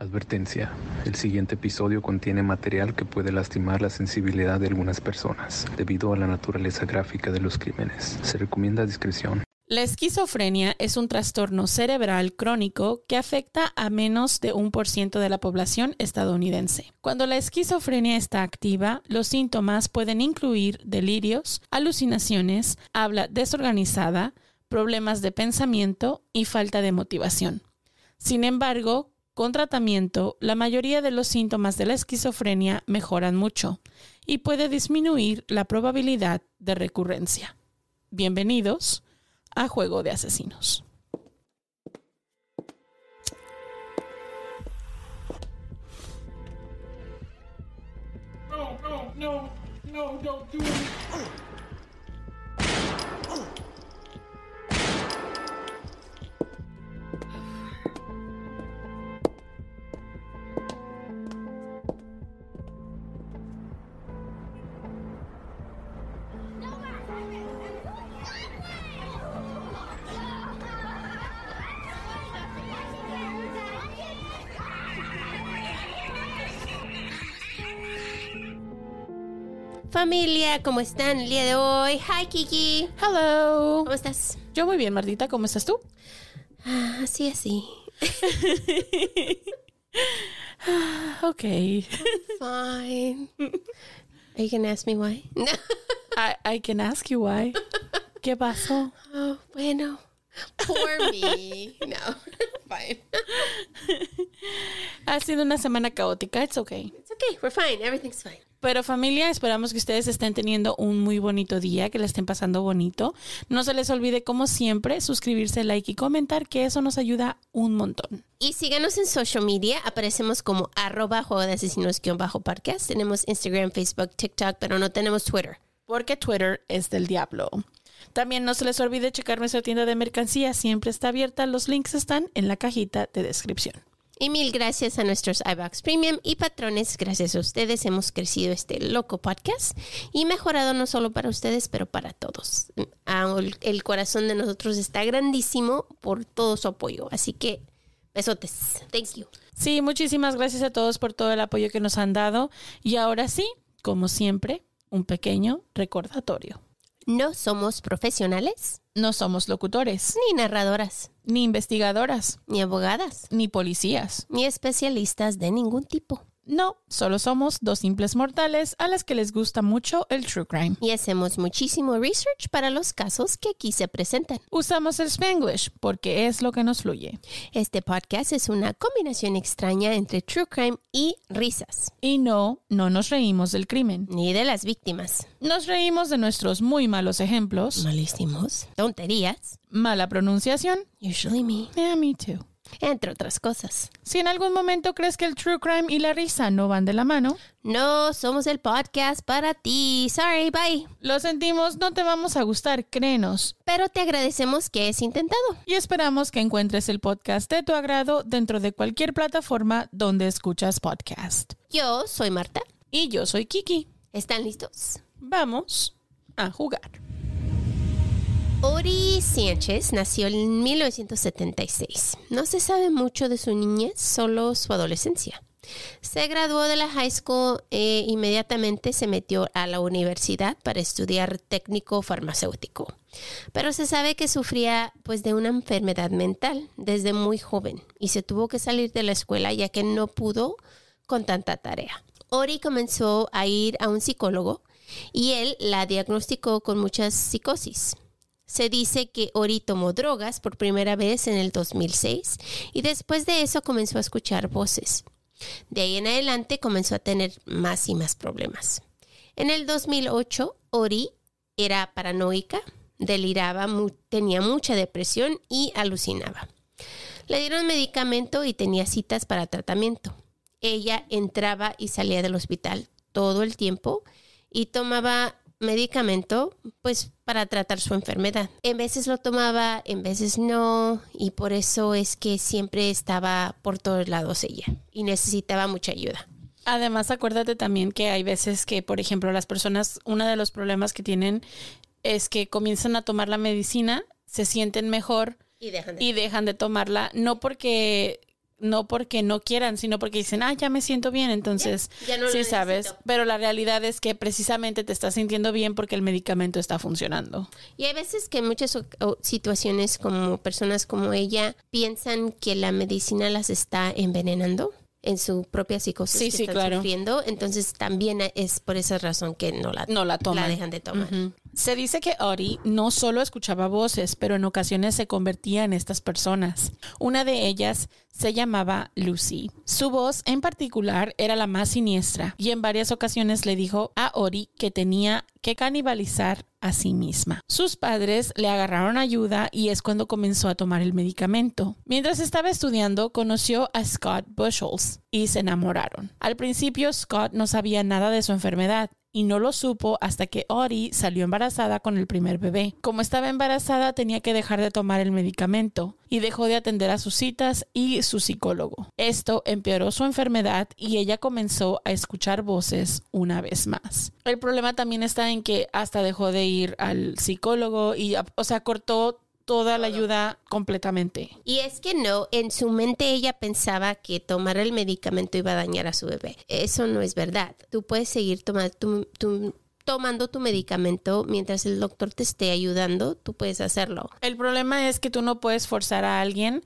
Advertencia. El siguiente episodio contiene material que puede lastimar la sensibilidad de algunas personas debido a la naturaleza gráfica de los crímenes. Se recomienda discreción. La esquizofrenia es un trastorno cerebral crónico que afecta a menos de un por ciento de la población estadounidense. Cuando la esquizofrenia está activa, los síntomas pueden incluir delirios, alucinaciones, habla desorganizada, problemas de pensamiento y falta de motivación. Sin embargo, con tratamiento, la mayoría de los síntomas de la esquizofrenia mejoran mucho y puede disminuir la probabilidad de recurrencia. Bienvenidos a Juego de Asesinos. familia? ¿Cómo están el día de hoy? Hi, Kiki. Hello. ¿Cómo estás? Yo muy bien, Martita. ¿Cómo estás tú? Ah, así, así. ok. fine. puedes you por ask me why? I, I can ask you why. ¿Qué pasó? Oh, bueno. Poor me. No, fine. Ha sido una semana caótica. It's okay. It's okay. We're fine. Everything's fine. Pero familia, esperamos que ustedes estén teniendo un muy bonito día, que la estén pasando bonito. No se les olvide, como siempre, suscribirse, like y comentar, que eso nos ayuda un montón. Y síganos en social media, aparecemos como arroba juego de asesinos parques. Tenemos Instagram, Facebook, TikTok, pero no tenemos Twitter. Porque Twitter es del diablo. También no se les olvide checar nuestra tienda de mercancía, siempre está abierta, los links están en la cajita de descripción. Y mil gracias a nuestros iBox Premium y patrones. Gracias a ustedes hemos crecido este loco podcast y mejorado no solo para ustedes, pero para todos. Ah, el corazón de nosotros está grandísimo por todo su apoyo. Así que besotes. Thank you. Sí, muchísimas gracias a todos por todo el apoyo que nos han dado. Y ahora sí, como siempre, un pequeño recordatorio. No somos profesionales. No somos locutores. Ni narradoras. Ni investigadoras. Ni abogadas. Ni policías. Ni especialistas de ningún tipo. No, solo somos dos simples mortales a las que les gusta mucho el true crime. Y hacemos muchísimo research para los casos que aquí se presentan. Usamos el spanglish porque es lo que nos fluye. Este podcast es una combinación extraña entre true crime y risas. Y no, no nos reímos del crimen. Ni de las víctimas. Nos reímos de nuestros muy malos ejemplos. Malísimos. Tonterías. Mala pronunciación. Usually me. Yeah, me too entre otras cosas. Si en algún momento crees que el true crime y la risa no van de la mano, no somos el podcast para ti. Sorry, bye. Lo sentimos, no te vamos a gustar, créenos. Pero te agradecemos que es intentado. Y esperamos que encuentres el podcast de tu agrado dentro de cualquier plataforma donde escuchas podcast. Yo soy Marta. Y yo soy Kiki. ¿Están listos? Vamos a jugar. Ori Sánchez nació en 1976. No se sabe mucho de su niñez, solo su adolescencia. Se graduó de la high school e inmediatamente se metió a la universidad para estudiar técnico farmacéutico. Pero se sabe que sufría pues de una enfermedad mental desde muy joven y se tuvo que salir de la escuela ya que no pudo con tanta tarea. Ori comenzó a ir a un psicólogo y él la diagnosticó con muchas psicosis se dice que Ori tomó drogas por primera vez en el 2006 y después de eso comenzó a escuchar voces. De ahí en adelante comenzó a tener más y más problemas. En el 2008, Ori era paranoica, deliraba, tenía mucha depresión y alucinaba. Le dieron medicamento y tenía citas para tratamiento. Ella entraba y salía del hospital todo el tiempo y tomaba medicamento pues para tratar su enfermedad. En veces lo tomaba, en veces no, y por eso es que siempre estaba por todos lados ella y necesitaba mucha ayuda. Además, acuérdate también que hay veces que, por ejemplo, las personas, uno de los problemas que tienen es que comienzan a tomar la medicina, se sienten mejor y dejan de, y dejan de tomarla, no porque no porque no quieran, sino porque dicen, ah, ya me siento bien, entonces sí sabes. Pero la realidad es que precisamente te estás sintiendo bien porque el medicamento está funcionando. Y hay veces que muchas situaciones como personas como ella piensan que la medicina las está envenenando en su propia psicosis que sufriendo, entonces también es por esa razón que no la, no la, dejan de tomar. Se dice que Ori no solo escuchaba voces, pero en ocasiones se convertía en estas personas. Una de ellas se llamaba Lucy. Su voz en particular era la más siniestra y en varias ocasiones le dijo a Ori que tenía que canibalizar a sí misma. Sus padres le agarraron ayuda y es cuando comenzó a tomar el medicamento. Mientras estaba estudiando, conoció a Scott Bushels y se enamoraron. Al principio, Scott no sabía nada de su enfermedad, y no lo supo hasta que Ori salió embarazada con el primer bebé. Como estaba embarazada tenía que dejar de tomar el medicamento y dejó de atender a sus citas y su psicólogo. Esto empeoró su enfermedad y ella comenzó a escuchar voces una vez más. El problema también está en que hasta dejó de ir al psicólogo y, o sea, cortó toda la ayuda completamente. Y es que no, en su mente ella pensaba que tomar el medicamento iba a dañar a su bebé. Eso no es verdad. Tú puedes seguir tomando tu, tomando tu medicamento mientras el doctor te esté ayudando, tú puedes hacerlo. El problema es que tú no puedes forzar a alguien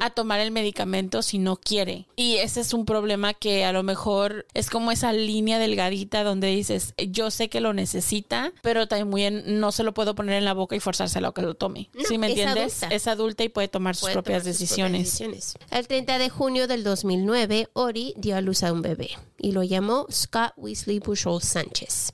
a tomar el medicamento si no quiere. Y ese es un problema que a lo mejor es como esa línea delgadita donde dices, yo sé que lo necesita, pero también no se lo puedo poner en la boca y forzárselo a que lo tome. Si me entiendes? Es adulta, y puede tomar, sus, propias decisiones. El 30 de junio del 2009, Ori dio a luz a un bebé y lo llamó Scott Weasley Bushall Sánchez.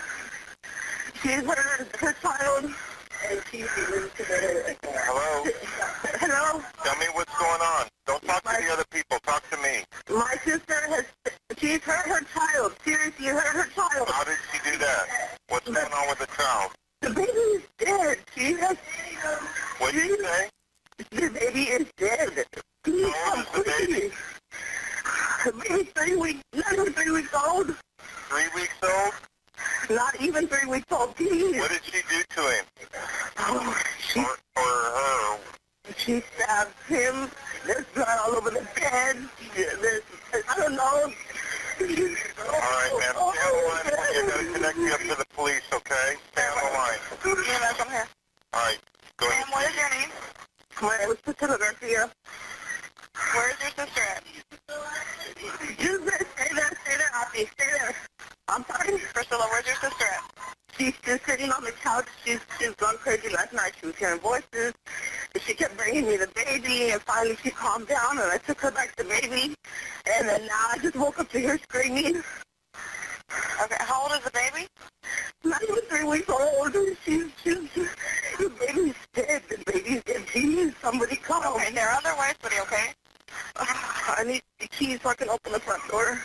Sí, bueno, for her. She stabbed him. There's blood all over the bed. There's, I don't know. All right, ma'am. Oh, Stay on the line. We're going to connect you up to the police, okay? Stay on the line. Yes, i here. All right. Go ahead. Ma'am, what is your name? My name is Priscilla Garcia. Where is your sister at? You said stay there, stay there, Opie. Stay there. I'm sorry? Priscilla, where's your sister at? she's just sitting on the couch. She's she's gone crazy. Last night she was hearing voices. She kept bringing me the baby, and finally she calmed down, and I took her back to baby. And then now I just woke up to her screaming. Okay, how old is the baby? Not even three weeks old. She's she's the baby's dead. The baby's dead. She somebody call. Okay, they're other ways, buddy. Okay. I need the keys so I can open the front door.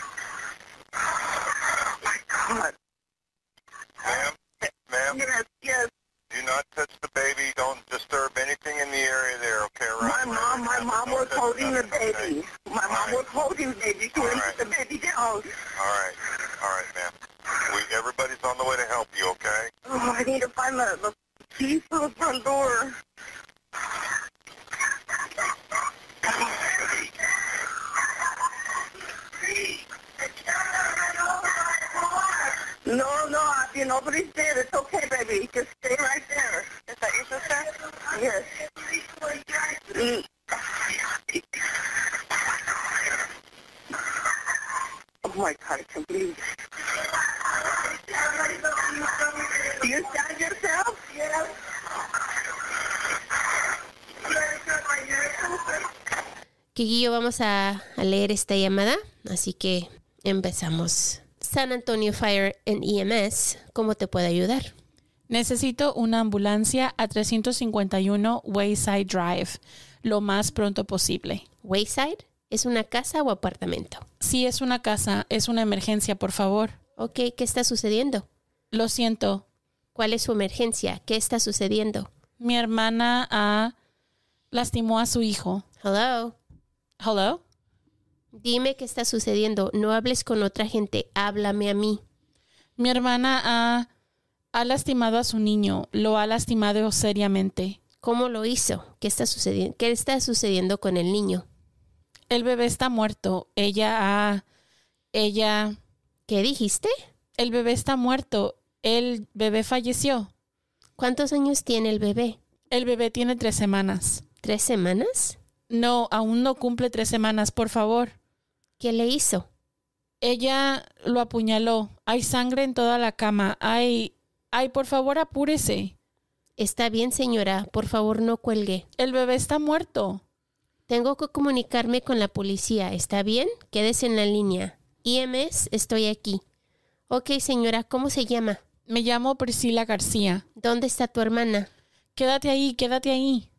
que vamos a, leer esta llamada, así que empezamos. San Antonio Fire and EMS, ¿cómo te puedo ayudar? Necesito una ambulancia a 351 Wayside Drive lo más pronto posible. ¿Wayside? ¿Es una casa o apartamento? Sí, es una casa. Es una emergencia, por favor. Ok, ¿qué está sucediendo? Lo siento. ¿Cuál es su emergencia? ¿Qué está sucediendo? Mi hermana lastimó a su hijo. Hello. Hello? Dime qué está sucediendo. No hables con otra gente. Háblame a mí. Mi hermana ha, lastimado a su niño. Lo ha lastimado seriamente. ¿Cómo lo hizo? ¿Qué está, sucediendo? ¿Qué está sucediendo con el niño? El bebé está muerto. Ella ha... Ella... ¿Qué dijiste? El bebé está muerto. El bebé falleció. ¿Cuántos años tiene el bebé? El bebé tiene tres semanas. ¿Tres semanas? no, aún no cumple tres semanas, por favor. ¿Qué le hizo? Ella lo apuñaló. Hay sangre en toda la cama. Ay, ay, por favor, apúrese. Está bien, señora. Por favor, no cuelgue. El bebé está muerto. Tengo que comunicarme con la policía. ¿Está bien? Quédese en la línea. IMS, estoy aquí. Ok, señora, ¿cómo se llama? Me llamo Priscila García. ¿Dónde está tu hermana? Quédate ahí, quédate ahí.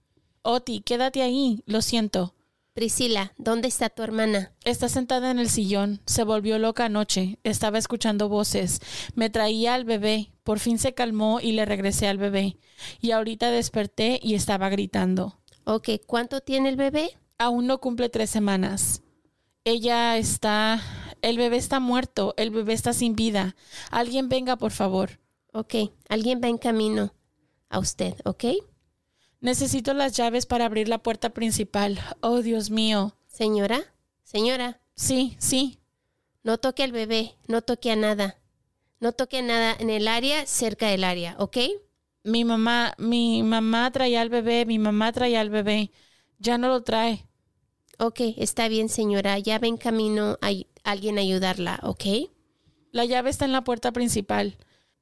Oti, quédate ahí, lo siento. Priscila, ¿dónde está tu hermana? Está sentada en el sillón. Se volvió loca anoche. Estaba escuchando voces. Me traía al bebé. Por fin se calmó y le regresé al bebé. Y ahorita desperté y estaba gritando. Ok, ¿cuánto tiene el bebé? Aún no cumple tres semanas. Ella está... El bebé está muerto. El bebé está sin vida. Alguien venga, por favor. Ok, alguien va en camino a usted, ¿ok? Necesito las llaves para abrir la puerta principal. Oh, Dios mío. Señora, señora. Sí, sí. No toque al bebé, no toque a nada. No toque nada en el área, cerca del área, ¿ok? Mi mamá, mi mamá traía al bebé, mi mamá traía al bebé. Ya no lo trae. Ok, está bien, señora. Ya va en camino a alguien a ayudarla, ¿ok? La llave está en la puerta principal.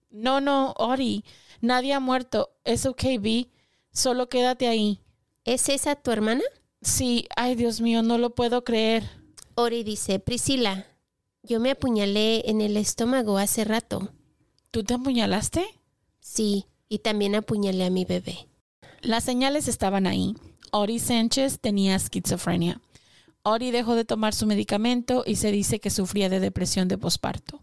No, no, Ori. Nadie ha muerto. Es ok, Vi. Solo quédate ahí. ¿Es esa tu hermana? Sí, ay Dios mío, no lo puedo creer. Ori dice, Priscila, yo me apuñalé en el estómago hace rato. ¿Tú te apuñalaste? Sí, y también apuñalé a mi bebé. Las señales estaban ahí. Ori Sánchez tenía esquizofrenia. Ori dejó de tomar su medicamento y se dice que sufría de depresión de posparto.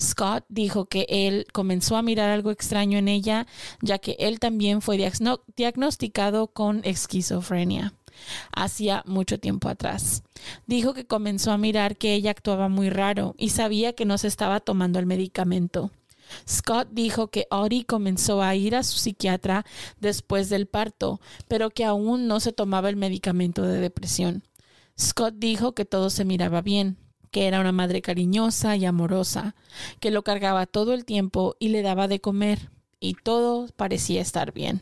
Scott dijo que él comenzó a mirar algo extraño en ella, ya que él también fue diagnosticado con esquizofrenia hacía mucho tiempo atrás. Dijo que comenzó a mirar que ella actuaba muy raro y sabía que no se estaba tomando el medicamento. Scott dijo que Ori comenzó a ir a su psiquiatra después del parto, pero que aún no se tomaba el medicamento de depresión. Scott dijo que todo se miraba bien, que era una madre cariñosa y amorosa, que lo cargaba todo el tiempo y le daba de comer, y todo parecía estar bien.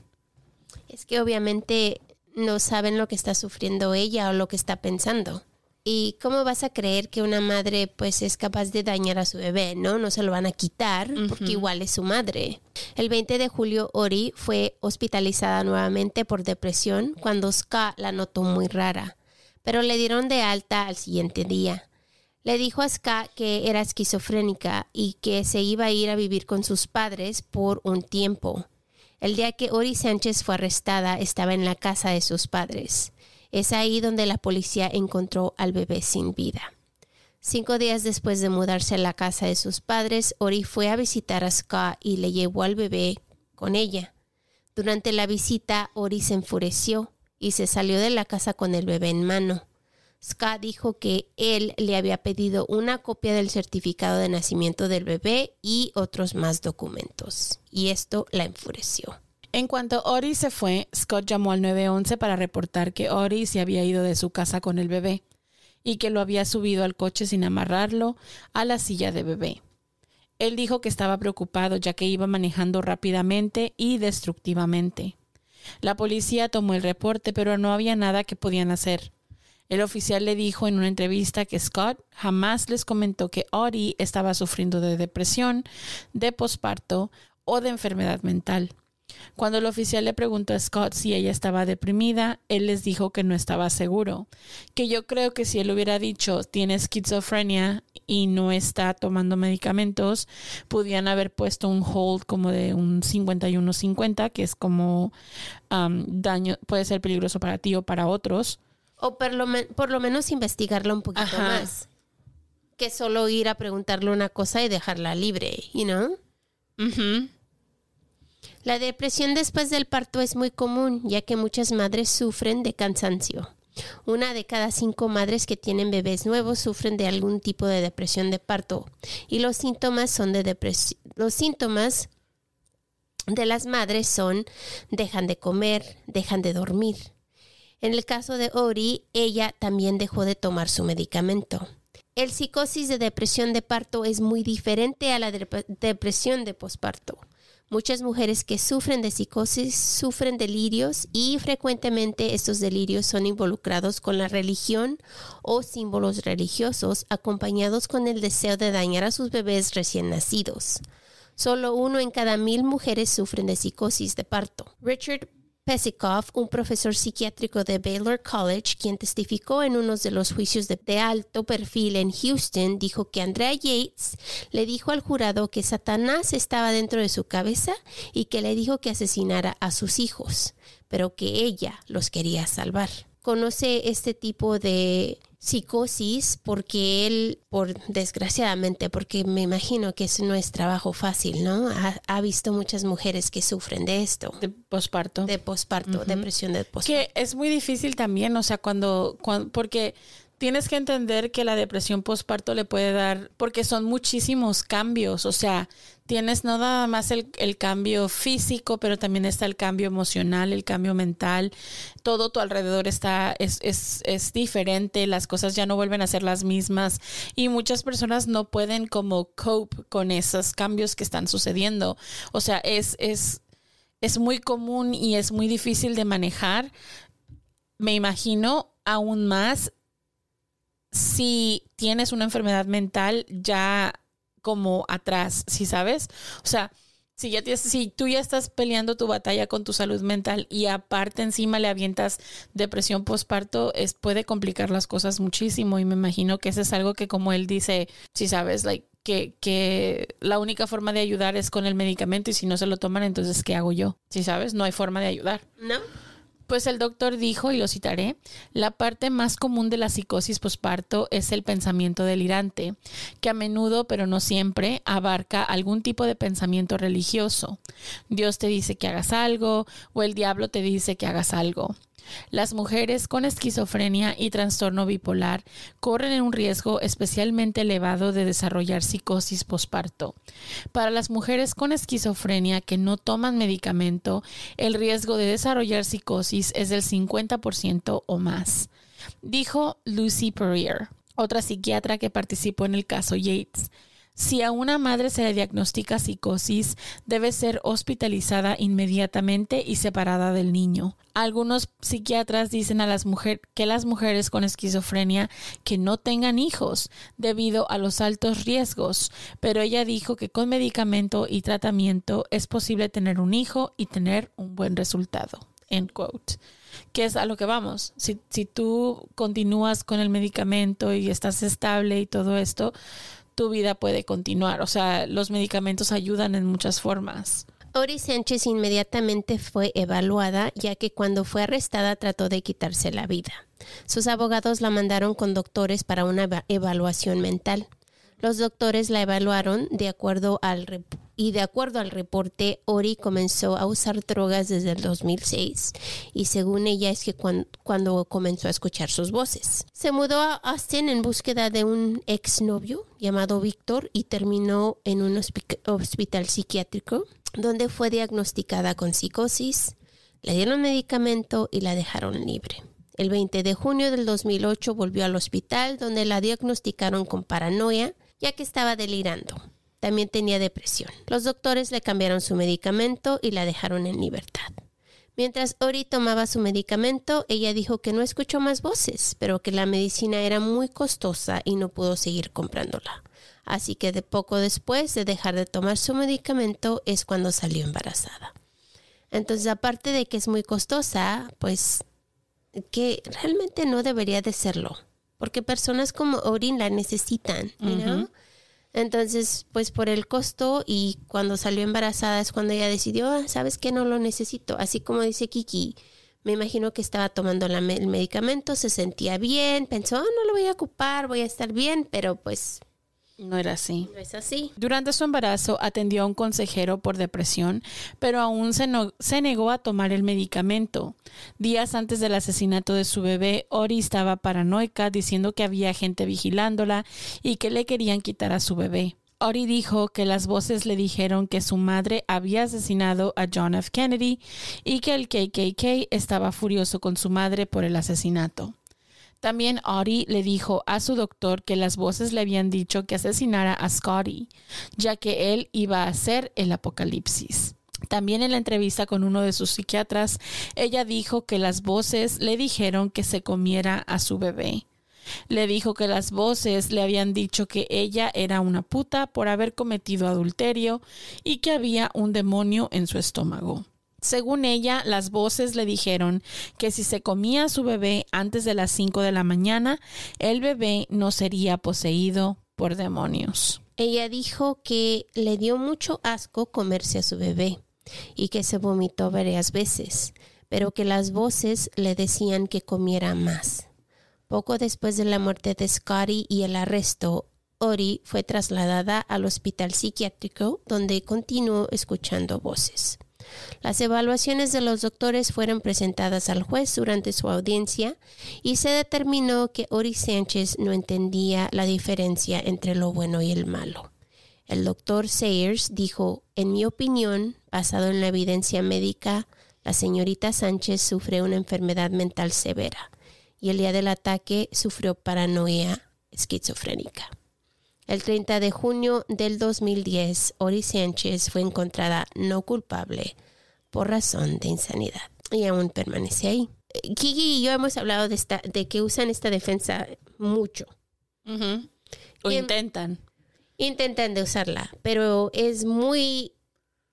Es que obviamente no saben lo que está sufriendo ella o lo que está pensando. ¿Y cómo vas a creer que una madre pues es capaz de dañar a su bebé? No, no se lo van a quitar porque igual es su madre. El 20 de julio Ori fue hospitalizada nuevamente por depresión cuando Ska la notó muy rara, pero le dieron de alta al siguiente día. Le dijo a Ska que era esquizofrénica y que se iba a ir a vivir con sus padres por un tiempo. El día que Ori Sánchez fue arrestada estaba en la casa de sus padres. Es ahí donde la policía encontró al bebé sin vida. Cinco días después de mudarse a la casa de sus padres, Ori fue a visitar a Ska y le llevó al bebé con ella. Durante la visita, Ori se enfureció y se salió de la casa con el bebé en mano. Scott dijo que él le había pedido una copia del certificado de nacimiento del bebé y otros más documentos, y esto la enfureció. En cuanto Ori se fue, Scott llamó al 911 para reportar que Ori se había ido de su casa con el bebé y que lo había subido al coche sin amarrarlo a la silla de bebé. Él dijo que estaba preocupado ya que iba manejando rápidamente y destructivamente. La policía tomó el reporte, pero no había nada que podían hacer. El oficial le dijo en una entrevista que Scott jamás les comentó que Ori estaba sufriendo de depresión, de posparto o de enfermedad mental. Cuando el oficial le preguntó a Scott si ella estaba deprimida, él les dijo que no estaba seguro, que yo creo que si él hubiera dicho tiene esquizofrenia y no está tomando medicamentos, pudieran haber puesto un hold como de un 51-50, que es como um, daño, puede ser peligroso para ti o para otros. O por lo, menos investigarla un poquito más. Que solo ir a preguntarle una cosa y dejarla libre, you know? La depresión después del parto es muy común, ya que muchas madres sufren de cansancio. Una de cada cinco madres que tienen bebés nuevos sufren de algún tipo de depresión de parto y los síntomas son de depresión. Los síntomas de las madres son dejan de comer, dejan de dormir, en el caso de Ori, ella también dejó de tomar su medicamento. El psicosis de depresión de parto es muy diferente a la depresión de posparto. Muchas mujeres que sufren de psicosis sufren delirios y frecuentemente estos delirios son involucrados con la religión o símbolos religiosos acompañados con el deseo de dañar a sus bebés recién nacidos. Solo uno en cada mil mujeres sufren de psicosis de parto. Richard Pesikov, un profesor psiquiátrico de Baylor College, quien testificó en uno de los juicios de, alto perfil en Houston, dijo que Andrea Yates le dijo al jurado que Satanás estaba dentro de su cabeza y que le dijo que asesinara a sus hijos, pero que ella los quería salvar. Conoce este tipo de psicosis porque él, por desgraciadamente, porque me imagino que eso no es trabajo fácil, ¿no? Ha, visto muchas mujeres que sufren de esto. De posparto. De posparto, depresión de posparto. Que es muy difícil también, o sea, cuando, cuando porque tienes que entender que la depresión posparto le puede dar, porque son muchísimos cambios, o sea, tienes no nada más el, cambio físico, pero también está el cambio emocional, el cambio mental. Todo tu alrededor está, es, es, es diferente, las cosas ya no vuelven a ser las mismas y muchas personas no pueden como cope con esos cambios que están sucediendo. O sea, es, es, es muy común y es muy difícil de manejar. Me imagino aún más si tienes una enfermedad mental ya como atrás, si sabes? O sea, si, ya si tú ya estás peleando tu batalla con tu salud mental y aparte encima le avientas depresión postparto, es, puede complicar las cosas muchísimo y me imagino que ese es algo que como él dice, si sabes, like, que, que la única forma de ayudar es con el medicamento y si no se lo toman, entonces ¿qué hago yo? Si sabes, no hay forma de ayudar. No. Pues el doctor dijo, y lo citaré, la parte más común de la psicosis posparto es el pensamiento delirante, que a menudo, pero no siempre, abarca algún tipo de pensamiento religioso. Dios te dice que hagas algo o el diablo te dice que hagas algo. Las mujeres con esquizofrenia y trastorno bipolar corren un riesgo especialmente elevado de desarrollar psicosis posparto. Para las mujeres con esquizofrenia que no toman medicamento, el riesgo de desarrollar psicosis es del 50% o más, dijo Lucy Perrier, otra psiquiatra que participó en el caso Yates. Si a una madre se le diagnostica psicosis, debe ser hospitalizada inmediatamente y separada del niño. Algunos psiquiatras dicen a las mujeres que las mujeres con esquizofrenia que no tengan hijos debido a los altos riesgos, pero ella dijo que con medicamento y tratamiento es posible tener un hijo y tener un buen resultado. quote. Que es a lo que vamos. Si, si tú continúas con el medicamento y estás estable y todo esto, tu vida puede continuar. O sea, los medicamentos ayudan en muchas formas. Ori Sánchez inmediatamente fue evaluada, ya que cuando fue arrestada trató de quitarse la vida. Sus abogados la mandaron con doctores para una evaluación mental. Los doctores la evaluaron de acuerdo al y de acuerdo al reporte, Ori comenzó a usar drogas desde el 2006 y según ella es que cuando, comenzó a escuchar sus voces. Se mudó a Austin en búsqueda de un exnovio llamado Víctor y terminó en un hospital psiquiátrico donde fue diagnosticada con psicosis, le dieron medicamento y la dejaron libre. El 20 de junio del 2008 volvió al hospital donde la diagnosticaron con paranoia ya que estaba delirando. También tenía depresión. Los doctores le cambiaron su medicamento y la dejaron en libertad. Mientras Ori tomaba su medicamento, ella dijo que no escuchó más voces, pero que la medicina era muy costosa y no pudo seguir comprándola. Así que de poco después de dejar de tomar su medicamento es cuando salió embarazada. Entonces, aparte de que es muy costosa, pues que realmente no debería de serlo, porque personas como Ori la necesitan, ¿no? Entonces, pues por el costo y cuando salió embarazada es cuando ella decidió, ah, sabes que no lo necesito. Así como dice Kiki, me imagino que estaba tomando el medicamento, se sentía bien, pensó, ah, no lo voy a ocupar, voy a estar bien, pero pues no era así. No es así. Durante su embarazo atendió a un consejero por depresión, pero aún se, negó a tomar el medicamento. Días antes del asesinato de su bebé, Ori estaba paranoica diciendo que había gente vigilándola y que le querían quitar a su bebé. Ori dijo que las voces le dijeron que su madre había asesinado a John F. Kennedy y que el KKK estaba furioso con su madre por el asesinato. También Audie le dijo a su doctor que las voces le habían dicho que asesinara a Scotty, ya que él iba a hacer el apocalipsis. También en la entrevista con uno de sus psiquiatras, ella dijo que las voces le dijeron que se comiera a su bebé. Le dijo que las voces le habían dicho que ella era una puta por haber cometido adulterio y que había un demonio en su estómago. Según ella, las voces le dijeron que si se comía a su bebé antes de las 5 de la mañana, el bebé no sería poseído por demonios. Ella dijo que le dio mucho asco comerse a su bebé y que se vomitó varias veces, pero que las voces le decían que comiera más. Poco después de la muerte de Scotty y el arresto, Ori fue trasladada al hospital psiquiátrico donde continuó escuchando voces. Las evaluaciones de los doctores fueron presentadas al juez durante su audiencia y se determinó que Ori Sánchez no entendía la diferencia entre lo bueno y el malo. El doctor Sayers dijo, en mi opinión, basado en la evidencia médica, la señorita Sánchez sufre una enfermedad mental severa y el día del ataque sufrió paranoia esquizofrénica. El 30 de junio del 2010, Ori Sánchez fue encontrada no culpable por razón de insanidad y aún permanece ahí. Kiki y yo hemos hablado de, esta, de que usan esta defensa mucho. O em- intentan. Intentan de usarla, pero es muy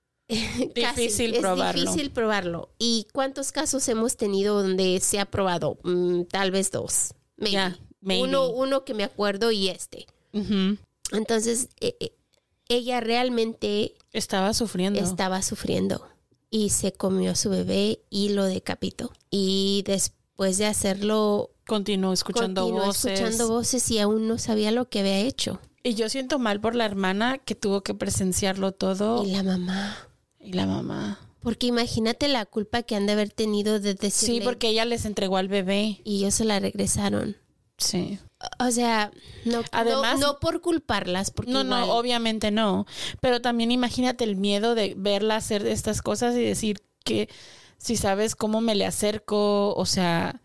difícil es probarlo. difícil probarlo. ¿Y cuántos casos hemos tenido donde se ha probado? Mm, tal vez dos. Uno, uno que me acuerdo y este. Entonces, e, e, ella realmente... Estaba sufriendo. Estaba sufriendo. Y se comió a su bebé y lo decapitó. Y después de hacerlo... Continuó escuchando voces. escuchando voces y aún no sabía lo que había hecho. Y yo siento mal por la hermana que tuvo que presenciarlo todo. Y la mamá. Y la mamá. Porque imagínate la culpa que han de haber tenido de decirle. Sí, porque ella les entregó al bebé. Y ellos se la regresaron. Sí o sea, no, Además, no, por culparlas. Porque no, no, obviamente no. Pero también imagínate el miedo de verla hacer estas cosas y decir que si sabes cómo me le acerco, o sea,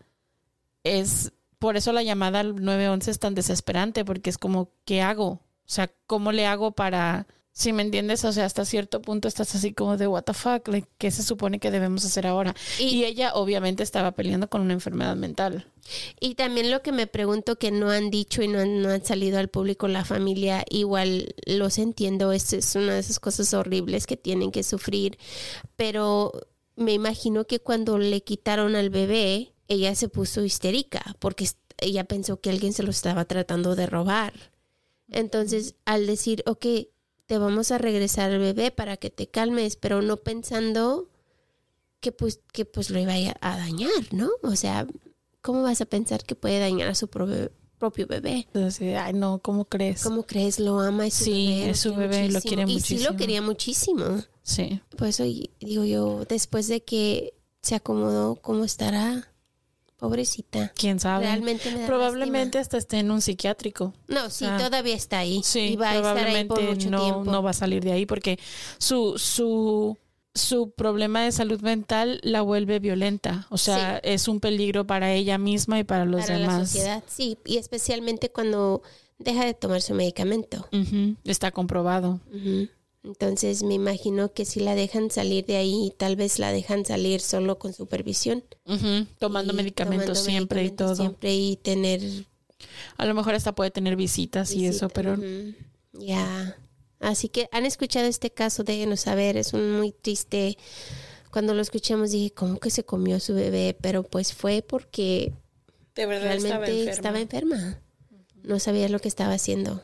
es por eso la llamada al 911 es tan desesperante, porque es como, ¿qué hago? O sea, ¿cómo le hago para si me entiendes, o sea, hasta cierto punto estás así como de what the fuck, ¿qué se supone que debemos hacer ahora? Y, ella obviamente estaba peleando con una enfermedad mental. Y también lo que me pregunto que no han dicho y no han, salido al público la familia, igual los entiendo, es, es una de esas cosas horribles que tienen que sufrir, pero me imagino que cuando le quitaron al bebé, ella se puso histérica porque ella pensó que alguien se lo estaba tratando de robar. Entonces, al decir, ok, te vamos a regresar al bebé para que te calmes, pero no pensando que pues, que pues lo iba a dañar, ¿no? O sea, ¿cómo vas a pensar que puede dañar a su propio, bebé? Entonces, ay, no, ¿cómo crees? ¿Cómo crees? Lo ama, es su sí, es su bebé, lo quiere muchísimo. Y sí lo quería muchísimo. Sí. Por eso digo yo, después de que se acomodó, ¿cómo estará? pobrecita. ¿Quién sabe? Realmente Probablemente hasta esté en un psiquiátrico. No, sí, todavía está ahí. Sí, probablemente no, no va a salir de ahí porque su, su, su problema de salud mental la vuelve violenta. O sea, es un peligro para ella misma y para los demás. la sociedad, sí. Y especialmente cuando deja de tomar su medicamento. Está comprobado. Entonces me imagino que si la dejan salir de ahí, tal vez la dejan salir solo con supervisión. Tomando medicamentos siempre y todo. Siempre y tener... A lo mejor hasta puede tener visitas y eso, pero... Ya. Así que han escuchado este caso, déjenos saber, es un muy triste. Cuando lo escuchamos dije, ¿cómo que se comió su bebé? Pero pues fue porque realmente estaba enferma. No sabía lo que estaba haciendo.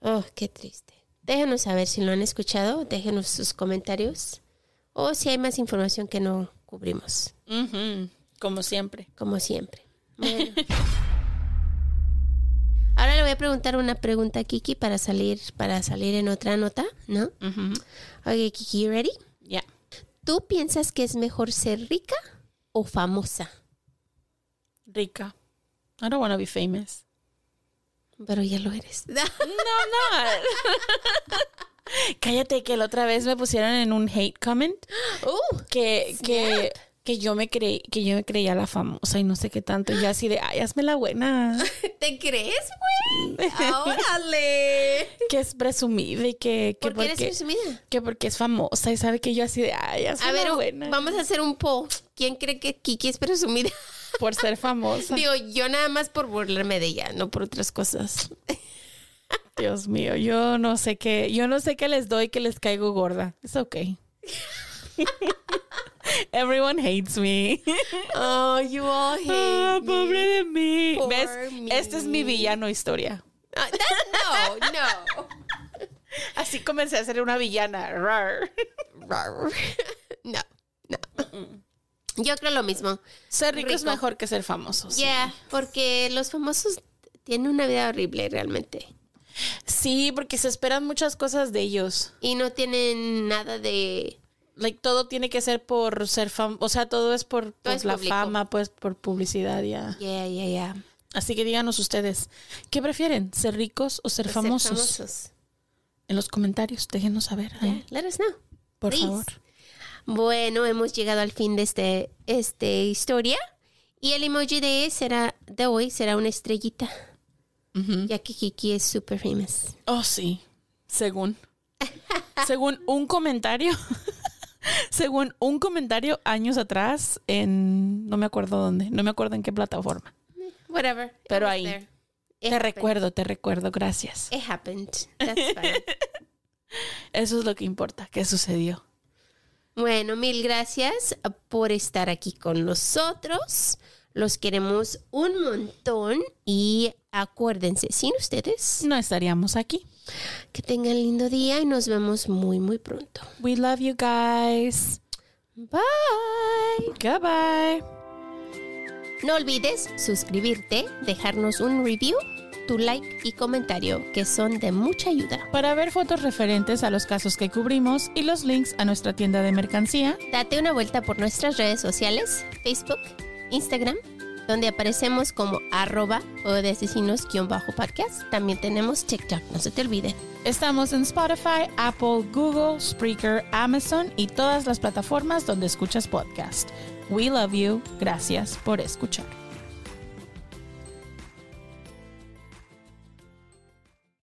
Oh, qué triste. Déjenos saber si lo han escuchado, déjenos sus comentarios o si hay más información que no cubrimos. Como siempre. Como siempre. Ahora le voy a preguntar una pregunta a Kiki para salir, para salir en otra nota, ¿no? Oye, Kiki, ready? Ya. ¿Tú piensas que es mejor ser rica o famosa? Rica. I don't want to be famous. Pero ya lo eres. No, no. Cállate que la otra vez me pusieron en un hate comment uh, que, que, que, yo me creí, que yo me creía la famosa y no sé qué tanto. Y yo así de ay, hazme la buena. ¿Te crees, güey? ¡Órale! que es presumida y que, que porque, eres presumida? Que porque es famosa y sabe que yo así de ay, hazme a buena. Vamos a hacer un poll. ¿Quién cree que Kiki es presumida? por ser famosa. Digo, yo nada más por burlarme de ella, no por otras cosas. Dios mío, yo no sé qué, yo no sé qué les doy que les caigo gorda. Es okay. Everyone hates me. Oh, you all hate oh, pobre de mí. ¿Ves? Esta es mi villano historia. Ah, no, no. Así comencé a ser una villana. Rar. No, no. Yo creo lo mismo. Ser rico, es mejor que ser famosos. Ya, porque los famosos tienen una vida horrible realmente. Sí, porque se esperan muchas cosas de ellos. Y no tienen nada de... todo tiene que ser por ser famoso, o sea, todo es por, la fama, pues por publicidad, ya. Yeah, yeah, yeah. Así que díganos ustedes, ¿qué prefieren? ¿Ser ricos o ser, pues famosos? En los comentarios, déjenos saber. let us know. Por favor. Bueno, hemos llegado al fin de este, este historia. Y el emoji de, será, de hoy será una estrellita. Ya que Kiki es super famous. Oh, sí. Según. según un comentario. según un comentario años atrás en. No me acuerdo dónde. No me acuerdo en qué plataforma. Whatever. Pero ahí. te recuerdo, te recuerdo, gracias. It happened. That's fine. Eso es lo que importa, que sucedió. Bueno, mil gracias por estar aquí con nosotros. Los queremos un montón y acuérdense, sin ustedes no estaríamos aquí. Que tengan lindo día y nos vemos muy, muy pronto. We love you guys. Bye. Goodbye. No olvides suscribirte, dejarnos un review tu like y comentario, que son de mucha ayuda. Para ver fotos referentes a los casos que cubrimos y los links a nuestra tienda de mercancía, date una vuelta por nuestras redes sociales, Facebook, Instagram, donde aparecemos como arroba o asesinos-podcast. También tenemos TikTok, no se te olvide. Estamos en Spotify, Apple, Google, Spreaker, Amazon y todas las plataformas donde escuchas podcast. We love you. Gracias por escuchar.